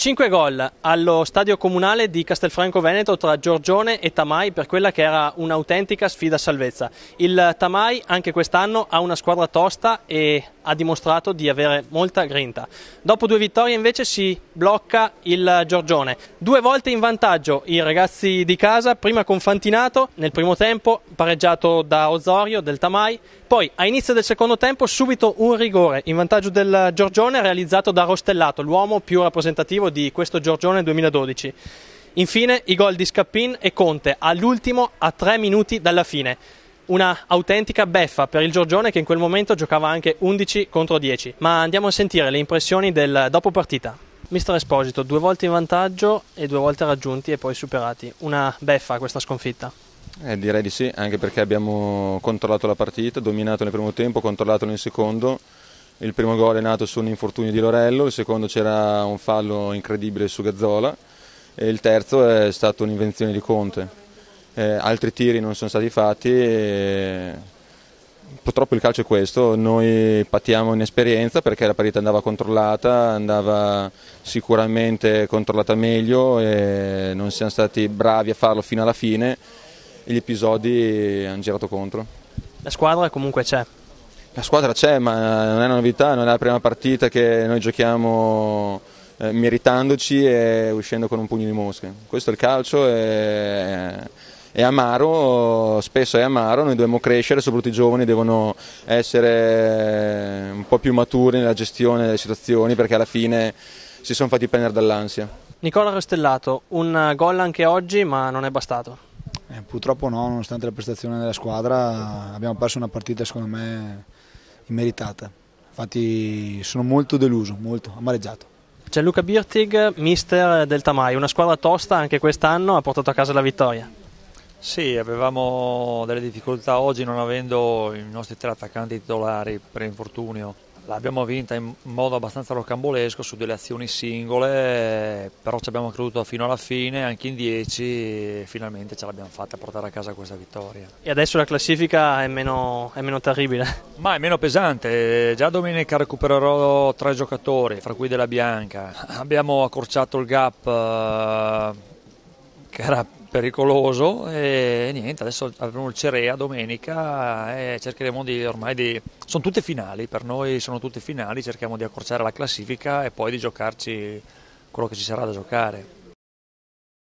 5 gol allo stadio comunale di Castelfranco Veneto tra Giorgione e Tamai per quella che era un'autentica sfida a salvezza. Il Tamai anche quest'anno ha una squadra tosta e ha dimostrato di avere molta grinta. Dopo due vittorie invece si blocca il Giorgione. Due volte in vantaggio i ragazzi di casa, prima con Fantinato nel primo tempo, pareggiato da Osorio del Tamai, poi a inizio del secondo tempo subito un rigore in vantaggio del Giorgione realizzato da Rostellato, l'uomo più rappresentativo di questo Giorgione 2012. Infine i gol di Scappin e Conte all'ultimo a tre minuti dalla fine una autentica beffa per il Giorgione che in quel momento giocava anche 11 contro 10. Ma andiamo a sentire le impressioni del dopo partita. Mister Esposito, due volte in vantaggio e due volte raggiunti e poi superati. Una beffa questa sconfitta. Eh, direi di sì, anche perché abbiamo controllato la partita, dominato nel primo tempo, controllato nel secondo. Il primo gol è nato su un infortunio di Lorello, il secondo c'era un fallo incredibile su Gazzola e il terzo è stato un'invenzione di Conte eh, altri tiri non sono stati fatti. E... Purtroppo il calcio è questo, noi patiamo esperienza perché la partita andava controllata, andava sicuramente controllata meglio e non siamo stati bravi a farlo fino alla fine e gli episodi hanno girato contro. La squadra comunque c'è, la squadra c'è, ma non è una novità, non è la prima partita che noi giochiamo eh, meritandoci e uscendo con un pugno di mosche. Questo è il calcio e è amaro, spesso è amaro, noi dobbiamo crescere, soprattutto i giovani devono essere un po' più maturi nella gestione delle situazioni perché alla fine si sono fatti prendere dall'ansia. Nicola Rostellato, un gol anche oggi ma non è bastato. Eh, purtroppo no, nonostante la prestazione della squadra abbiamo perso una partita secondo me immeritata, infatti sono molto deluso, molto amareggiato. C'è Luca Birtig, mister del Tamai, una squadra tosta anche quest'anno ha portato a casa la vittoria. Sì, avevamo delle difficoltà oggi non avendo i nostri tre attaccanti titolari per infortunio. L'abbiamo vinta in modo abbastanza rocambolesco su delle azioni singole, però ci abbiamo creduto fino alla fine, anche in 10 e finalmente ce l'abbiamo fatta a portare a casa questa vittoria. E adesso la classifica è meno, è meno terribile? Ma è meno pesante, eh, già domenica recupererò tre giocatori, fra cui della Bianca. Abbiamo accorciato il gap eh, che era pericoloso e niente, adesso avremo il Cerea domenica e cercheremo di ormai di... sono tutte finali, per noi sono tutte finali, cerchiamo di accorciare la classifica e poi di giocarci quello che ci sarà da giocare.